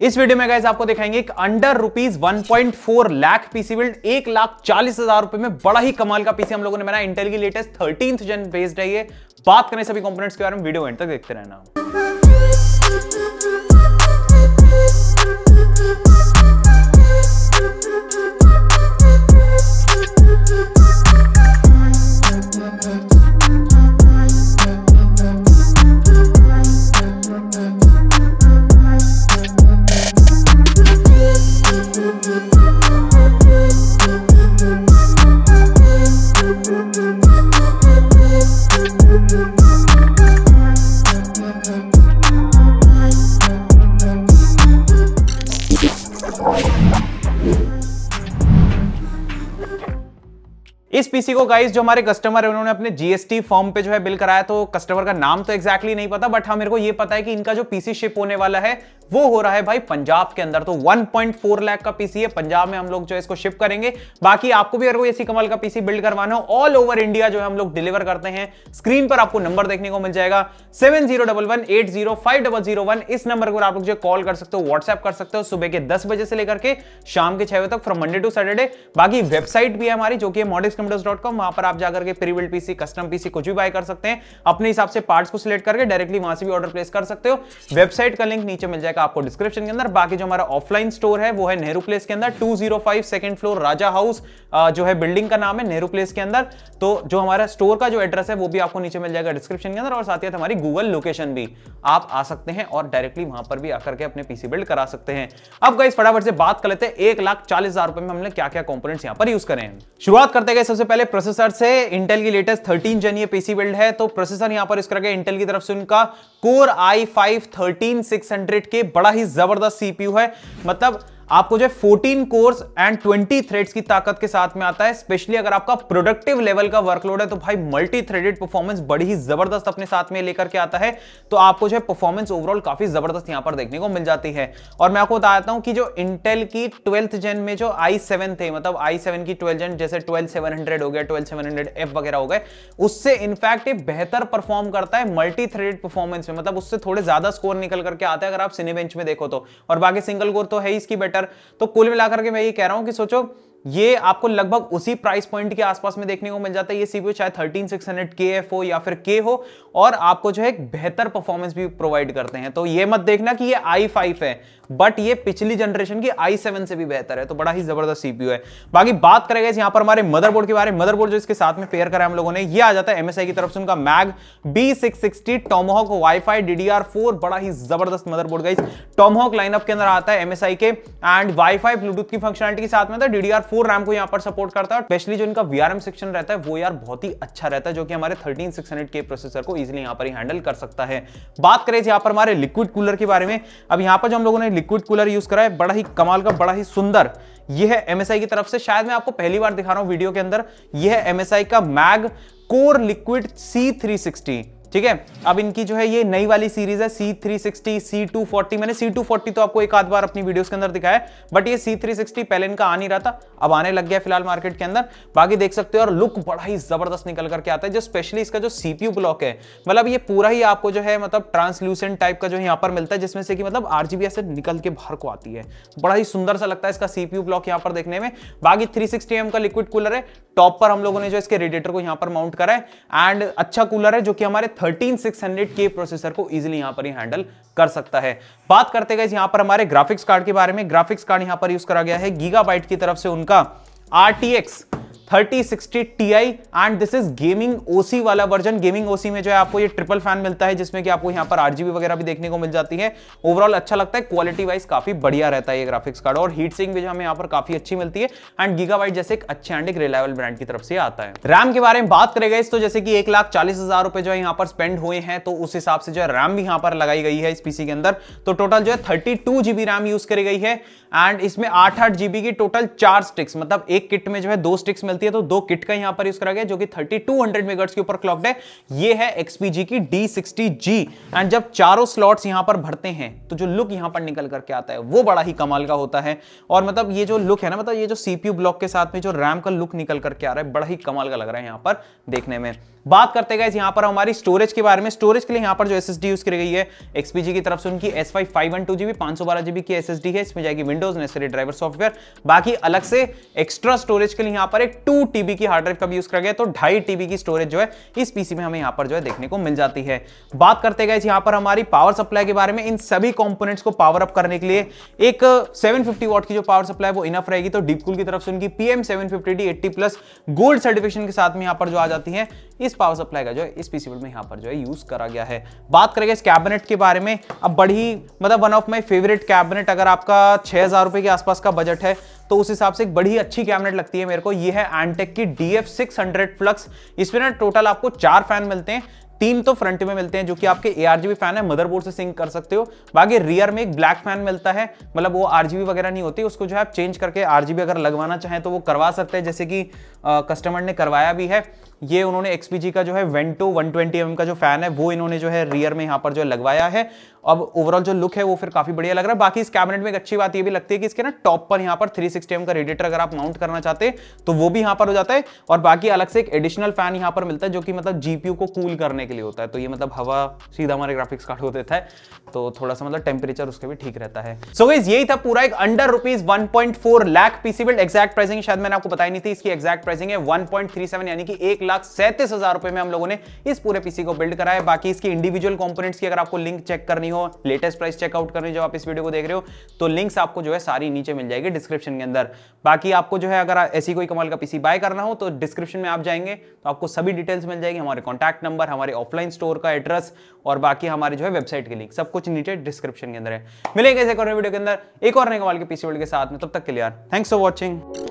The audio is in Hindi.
इस वीडियो में गाइस आपको दिखाएंगे एक under rupees one point four lakh PC build एक लाख चालीस हजार रुपए में बड़ा ही कमाल का पीसी हम लोगों ने बनाया इंटेल की लेटेस्ट थर्टींथ जन बेस्ड है ये बात करें सभी कंपोनेंट्स के बारे में वीडियो एंड तक देखते रहना इस पीसी को गाइस जो हमारे कस्टमर है उन्होंने अपने जीएसटी फॉर्म पे जो है बिल कराया तो कस्टमर का नाम तो एक्जैक्टली नहीं पता बट हाँ मेरे को ये पता है कि इनका जो पीसी शिप होने वाला है वो हो रहा है भाई पंजाब के अंदर तो 1.4 लाख का पीसी है पंजाब में हम लोग जो है इसको शिप करेंगे बाकी आपको भी अगर कोई ऐसी कमल का पीसी बिल्ड करवाना हो ऑल ओवर इंडिया जो है हम लोग डिलीवर करते हैं स्क्रीन पर आपको नंबर देखने को मिल जाएगा seven zero double one eight zero five double zero one इस नंबर पर आप लोग जो कॉल कर सकते हो व्हाट्सएप कर सकते हो सुबह के दस बजे से लेकर के शाम के छह बजे तक फ्रॉम मंडे टू सैटरडे बाकी वेबसाइट भी है हमारी जो कि मॉडिक्स विंडोज वहां पर आप जाकर के pre build PC custom PC कुछ भी बाय कर सकते हैं अपने हिसाब से पार्ट्स को सिलेक्ट करके डायरेक्टली वहां से भी ऑर्डर प्लेस कर सकते हो वेबसाइट का लिंक नीचे मिल जाएगा आपको डिस्क्रिप्शन के अंदर बाकी जो हमारा ऑफलाइन स्टोर है वो है नेहरू प्लेस के अंदर two zero five second floor Raja house जो है बिल्डिंग का नाम है नेहरू प्लेस के अंदर तो जो हमारा स्टोर का जो एड्रेस है वो भी आपको नीचे मिल जाएगा डिस्क्रिप्शन के अंदर और साथ ही साथ हमारी गूगल लोकेशन भी आप आ सकते हैं और डायरेक्टली वहां पर भी आकर के अपने पीसी बिल्ड करा सकते हैं अब गाइस फटाफट से बात कर लेते हैं एक लाख चालीस हजार रुपए में हमने क्या क्या कॉम्पोनेट्स यहाँ पर यूज करें शुरुआत करते गए सबसे सबसे पहले प्रोसेसर से इंटेल की latest thirteen gen PC build है तो प्रोसेसर यहां पर इस करके इंटेल की तरफ से उनका core i five thirteen six hundred के बड़ा ही जबरदस्त सीपीयू है मतलब आपको जो है fourteen cores and twenty threads की ताकत के साथ में आता है स्पेशली अगर आपका प्रोडक्टिव लेवल का वर्कलोड है तो भाई मल्टी थ्रेडेड परफॉर्मेंस बड़ी ही जबरदस्त अपने साथ में लेकर के आता है तो आपको जो है परफॉर्मेंस ओवरऑल काफी जबरदस्त यहां पर देखने को मिल जाती है और मैं आपको बताता हूं कि जो इंटेल की ट्वेल्थ जेन में जो आई सेवन थे मतलब आई सेवन की ट्वेल्थ जेन जैसे ट्वेल्थ सेवन हंड्रेड हो गया ट्वेल्थ सेवन हंड्रेड एफ वगैरह हो गए उससे इनफैक्ट ये बेहतर परफॉर्म करता है मल्टी थ्रेडेड परफॉर्मेंस में मतलब उससे थोड़े ज्यादा स्कोर निकल करके आता है अगर आप बेंच में देखो तो और बाकी सिंगल कोर तो है इसकी बेटर बेटर तो कुल मिलाकर के मैं ये कह रहा हूं कि सोचो ये आपको लगभग उसी प्राइस पॉइंट के आसपास में देखने को मिल जाता है ये सीपीयू चाहे 13600 KF हो या फिर के हो और आपको जो है बेहतर परफॉर्मेंस भी प्रोवाइड करते हैं तो ये मत देखना कि ये i5 है बट ये पिछली जनरेशन की आई सेवन से भी बेहतर है तो बड़ा ही जबरदस्त सीपीयू है बाकी बात करेगा यहां पर हमारे मदरबोर्ड के बारे में मदरबोर्ड जो इसके साथ में पेयर करा हम लोगों ने ये आ जाता है एमएसआई की तरफ से उनका MAG B six sixty Tomahawk WiFi DDR four बड़ा ही जबरदस्त मदरबोर्ड गाइस टॉमहॉक लाइनअप के अंदर आता है एमएसआई के एंड वाईफाई ब्लूटूथ की फंक्शनलिटी के साथ में डीडीआर फोर रैम को यहां पर सपोर्ट करता है स्पेशली जो इनका वीआरएम सेक्शन रहता है वो यार बहुत ही अच्छा रहता है जो कि हमारे थर्टीन सिक्स के प्रोसेसर को इजिली यहां पर हैंडल कर सकता है बात करें यहां पर हमारे लिक्विड कूलर के बारे में अब यहां पर जो हम लोगों ने लिक्विड कूलर यूज करा है बड़ा ही कमाल का बड़ा ही सुंदर यह है एमएसआई की तरफ से शायद मैं आपको पहली बार दिखा रहा हूं वीडियो के अंदर यह है एमएसआई का MAG core liquid C three sixty ठीक है अब इनकी जो है ये नई वाली सीरीज है C three sixty C two forty मैंने सी टू फोर्टी तो आपको एक आध बार अपनी वीडियोस के अंदर दिखाया बट ये सी थ्री सिक्सटी पहले इनका आ नहीं रहा था अब आने लग गया फिलहाल मार्केट के अंदर बाकी देख सकते हो और लुक बड़ा ही जबरदस्त निकल करके आता है जो स्पेशली इसका जो सीपीयू ब्लॉक है मतलब ये पूरा ही आपको जो है मतलब ट्रांसल्यूसेंट टाइप का जो यहाँ पर मिलता है जिसमें से कि मतलब आरजीबी ऐसे निकल के बाहर को आती है बड़ा ही सुंदर सा लगता है इसका सीपीयू ब्लॉक यहाँ पर देखने में बाकी थ्री सिक्सटी का लिक्विड कूलर है टॉप पर हम लोगों ने जो इसके रेडिएटर को यहाँ पर माउंट करा है एंड अच्छा कूलर है जो कि हमारे थर्टीन सिक्स हंड्रेड के प्रोसेसर को इजिली यहां पर हैंडल कर सकता है बात करते गए यहां पर हमारे ग्राफिक्स कार्ड के बारे में ग्राफिक्स कार्ड यहां पर यूज करा गया है गीगा की तरफ से उनका R 3060 Ti and this is gaming OC वाला वर्जन गेमिंग ओसी में जो है आपको ये ट्रिपल फैन मिलता है जिसमें कि आपको यहाँ पर आरजीबी वगैरह भी देखने को मिल जाती है ओवरऑल अच्छा लगता है क्वालिटी वाइज काफी बढ़िया रहता है ये ग्राफिक्स कार्ड और हीट सिंग भी जो हमें यहाँ पर काफी अच्छी मिलती है एंड गीगाबाइट जैसे एक अच्छे एंड एक रिलायबल ब्रांड की तरफ से आता है रैम के बारे में बात करेगा तो जैसे कि एक लाख चालीस हजार रुपए जो है यहाँ पर स्पेंड हुए हैं तो उस हिसाब से जो है रैम भी यहाँ पर लगाई गई है इस पीसी के अंदर तो टोटल जो है thirty two GB RAM use करी गई है एंड इसमें आठ आठ जीबी की टोटल चार स्टिक्स मतलब एक किट में जो है दो स्टिक्स मिलती चलती है तो दो किट का यहां पर यूज करा गया जो कि 3200 मेगाहर्ट्ज के ऊपर क्लॉक्ड है ये है एक्सपीजी की D60G एंड जब चारों स्लॉट्स यहां पर भरते हैं तो जो लुक यहां पर निकल करके आता है वो बड़ा ही कमाल का होता है और मतलब ये जो लुक है ना मतलब ये जो सीपीयू ब्लॉक के साथ में जो रैम का लुक निकल करके आ रहा है बड़ा ही कमाल का लग रहा है यहां पर देखने में बात करते गए यहां पर हमारी स्टोरेज के बारे में स्टोरेज के लिए यहां पर जो एस यूज की गई है एक्सपीजी की तरफ से उनकी S five five one two GB पांच सौ बारह जीबी की एस है इसमें जाएगी विंडोज ने ड्राइवर सॉफ्टवेयर बाकी अलग से एक्स्ट्रा स्टोरेज के लिए यहां पर एक टू टीबी की हार्ड ड्राइव का भी यूज कर गया तो ढाई टीबी की स्टोरेज जो है इस पीसी में हमें यहां पर जो है देखने को मिल जाती है बात करते गए यहां पर हमारी पावर सप्लाई के बारे में इन सभी कॉम्पोनेट्स को पावर अप करने के लिए एक 750 वॉट की जो पावर सप्लाई वो इनफ रहेगी तो डीपकूल की तरफ से उनकी PM 750D 80 plus gold certification के साथ में यहां पर जो आ जाती है इस पावर सप्लाई का जो है इस पीसी में यहां पर जो है यूज करा गया है बात करेंगे इस कैबिनेट के बारे में अब बड़ी मतलब one of my favourite cabinet अगर आपका छह हजार रुपए के आसपास का बजट है तो उस हिसाब से एक बड़ी अच्छी कैबिनेट लगती है मेरे को ये है एंटेक की D F six hundred flux इसमें ना टोटल आपको चार फैन मिलते हैं तीन तो फ्रंट में मिलते हैं जो कि आपके ए आर फैन है मदरबोर्ड से सिंक कर सकते हो बाकी रियर में एक ब्लैक फैन मिलता है मतलब वो आर वगैरह नहीं होती उसको जो है आप चेंज करके आर अगर लगवाना चाहें तो वो करवा सकते हैं जैसे कि कस्टमर ने करवाया भी है ये उन्होंने एक्सपीजी का जो है वेंटो 120 ट्वेंटी mm का जो फैन है वो इन्होंने जो है रियर में यहाँ पर जो लगवाया है अब ओवरऑल जो लुक है वो फिर काफी बढ़िया लग रहा है बाकी इस कैबिनेट में एक अच्छी बात ये भी लगती है कि इसके ना टॉप पर यहाँ पर 360 सिक्सटी का रेडिएटर अगर आप माउंट करना चाहते तो वो भी यहाँ पर हो जाता है और बाकी अलग से एक एडिशनल फैन यहाँ पर मिलता है जो कि मतलब जीपीयू को कूल करने के लिए होता है तो ये मतलब हवा सीधा हमारे ग्राफिक्स कार्ड को देता है तो थोड़ा सा मतलब टेम्परेचर उसका भी ठीक रहता है सो गई यही था पूरा एक under rupees one point four lakh PC build exact pricing शायद मैंने आपको बताई नहीं थी इसकी एक्जैक्ट प्राइसिंग है वन यानी कि एक लाख सैंतीस हजार रुपए में हम लोगों ने इस पूरे पीसी को बिल्ड कराया बाकी इसकी इंडिविजुअल कंपोनेंट्स की अगर आपको लिंक चेक करनी हो लेटेस्ट प्राइस चेकआउट करनी जब आप इस वीडियो को देख रहे हो तो लिंक्स आपको जो है सारी नीचे मिल जाएगी डिस्क्रिप्शन के अंदर बाकी आपको जो है अगर ऐसी कोई कमाल का पीसी बाय करना हो तो डिस्क्रिप्शन में आप जाएंगे तो आपको सभी डिटेल्स मिल जाएगी हमारे कॉन्टैक्ट नंबर हमारे ऑफलाइन स्टोर का एड्रेस और बाकी हमारे जो है वेबसाइट के लिंक सब कुछ नीचे डिस्क्रिप्शन के अंदर है मिलेंगे एक और वीडियो के अंदर एक और नए कमाल के पीसी वर्ल्ड के साथ में तब तक के लिए यार थैंक्स फॉर वॉचिंग